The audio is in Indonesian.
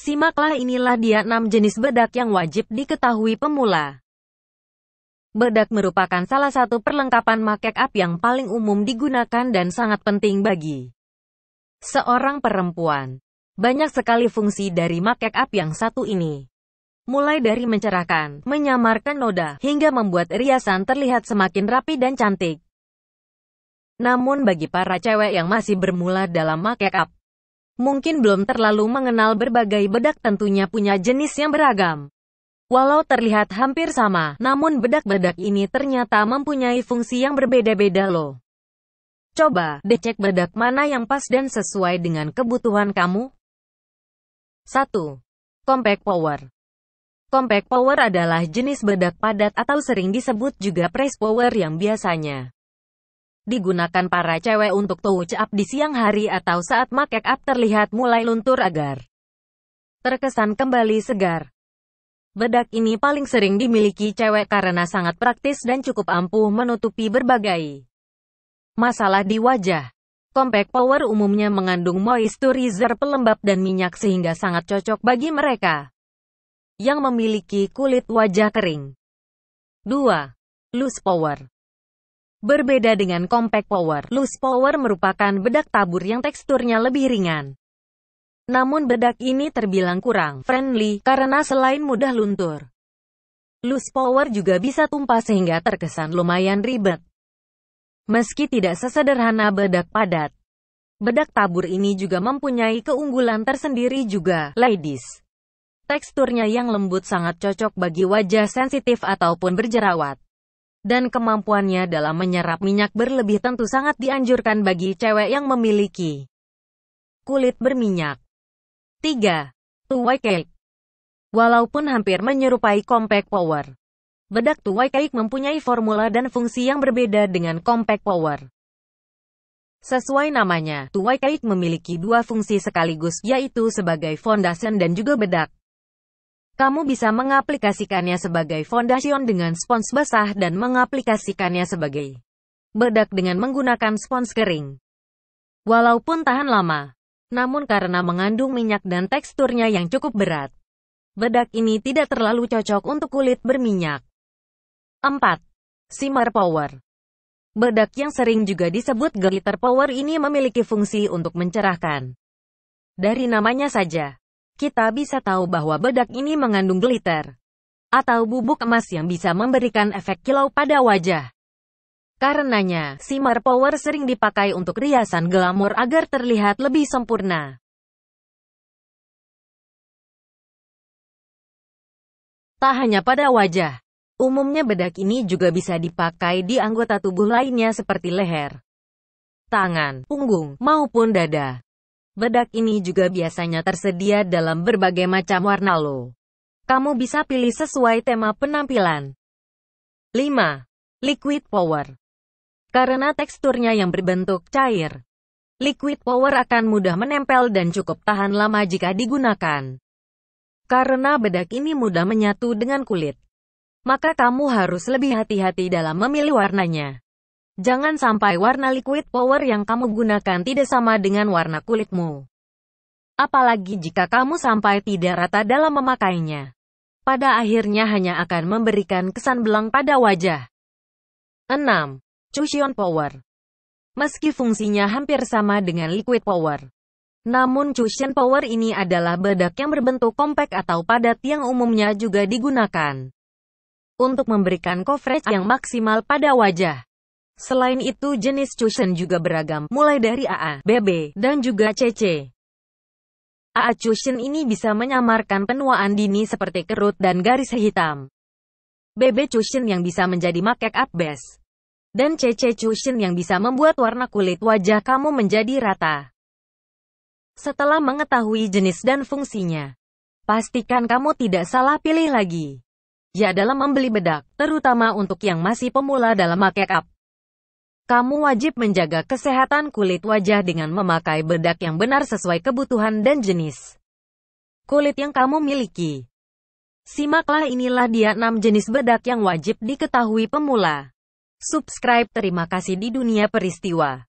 Simaklah inilah dia 6 jenis bedak yang wajib diketahui pemula. Bedak merupakan salah satu perlengkapan make up yang paling umum digunakan dan sangat penting bagi seorang perempuan. Banyak sekali fungsi dari make up yang satu ini. Mulai dari mencerahkan, menyamarkan noda, hingga membuat riasan terlihat semakin rapi dan cantik. Namun bagi para cewek yang masih bermula dalam make up, mungkin belum terlalu mengenal berbagai bedak tentunya punya jenis yang beragam. Walau terlihat hampir sama, namun bedak-bedak ini ternyata mempunyai fungsi yang berbeda-beda loh. Coba, dicek bedak mana yang pas dan sesuai dengan kebutuhan kamu. 1. Compact Power Compact Power adalah jenis bedak padat atau sering disebut juga press power yang biasanya Digunakan para cewek untuk touch up di siang hari atau saat make up terlihat mulai luntur agar terkesan kembali segar. Bedak ini paling sering dimiliki cewek karena sangat praktis dan cukup ampuh menutupi berbagai masalah di wajah. Compact Power umumnya mengandung moisturizer pelembab dan minyak sehingga sangat cocok bagi mereka yang memiliki kulit wajah kering. 2. Loose Power Berbeda dengan compact power, loose power merupakan bedak tabur yang teksturnya lebih ringan. Namun bedak ini terbilang kurang friendly karena selain mudah luntur, loose power juga bisa tumpah sehingga terkesan lumayan ribet. Meski tidak sesederhana bedak padat, bedak tabur ini juga mempunyai keunggulan tersendiri juga, ladies. Teksturnya yang lembut sangat cocok bagi wajah sensitif ataupun berjerawat dan kemampuannya dalam menyerap minyak berlebih tentu sangat dianjurkan bagi cewek yang memiliki kulit berminyak. 3. Tuwai Cake Walaupun hampir menyerupai Compact Power, bedak Tuwai Cake mempunyai formula dan fungsi yang berbeda dengan Compact Power. Sesuai namanya, Tuwai Cake memiliki dua fungsi sekaligus, yaitu sebagai foundation dan juga bedak. Kamu bisa mengaplikasikannya sebagai fondasion dengan spons basah dan mengaplikasikannya sebagai bedak dengan menggunakan spons kering. Walaupun tahan lama, namun karena mengandung minyak dan teksturnya yang cukup berat, bedak ini tidak terlalu cocok untuk kulit berminyak. 4. Simmer Power Bedak yang sering juga disebut glitter power ini memiliki fungsi untuk mencerahkan. Dari namanya saja, kita bisa tahu bahwa bedak ini mengandung glitter atau bubuk emas yang bisa memberikan efek kilau pada wajah. Karenanya, shimmer power sering dipakai untuk riasan glamor agar terlihat lebih sempurna. Tak hanya pada wajah, umumnya bedak ini juga bisa dipakai di anggota tubuh lainnya seperti leher, tangan, punggung, maupun dada. Bedak ini juga biasanya tersedia dalam berbagai macam warna lo. Kamu bisa pilih sesuai tema penampilan. 5. Liquid Power Karena teksturnya yang berbentuk cair, liquid power akan mudah menempel dan cukup tahan lama jika digunakan. Karena bedak ini mudah menyatu dengan kulit, maka kamu harus lebih hati-hati dalam memilih warnanya. Jangan sampai warna liquid power yang kamu gunakan tidak sama dengan warna kulitmu. Apalagi jika kamu sampai tidak rata dalam memakainya. Pada akhirnya hanya akan memberikan kesan belang pada wajah. 6. Cushion Power Meski fungsinya hampir sama dengan liquid power, namun cushion power ini adalah bedak yang berbentuk kompak atau padat yang umumnya juga digunakan untuk memberikan coverage yang maksimal pada wajah. Selain itu jenis cushion juga beragam, mulai dari AA, BB, dan juga CC. AA cushion ini bisa menyamarkan penuaan dini seperti kerut dan garis hitam. BB cushion yang bisa menjadi make up base. Dan CC cushion yang bisa membuat warna kulit wajah kamu menjadi rata. Setelah mengetahui jenis dan fungsinya, pastikan kamu tidak salah pilih lagi. Ya dalam membeli bedak, terutama untuk yang masih pemula dalam make up. Kamu wajib menjaga kesehatan kulit wajah dengan memakai bedak yang benar sesuai kebutuhan dan jenis kulit yang kamu miliki. Simaklah inilah dia 6 jenis bedak yang wajib diketahui pemula. Subscribe terima kasih di dunia peristiwa.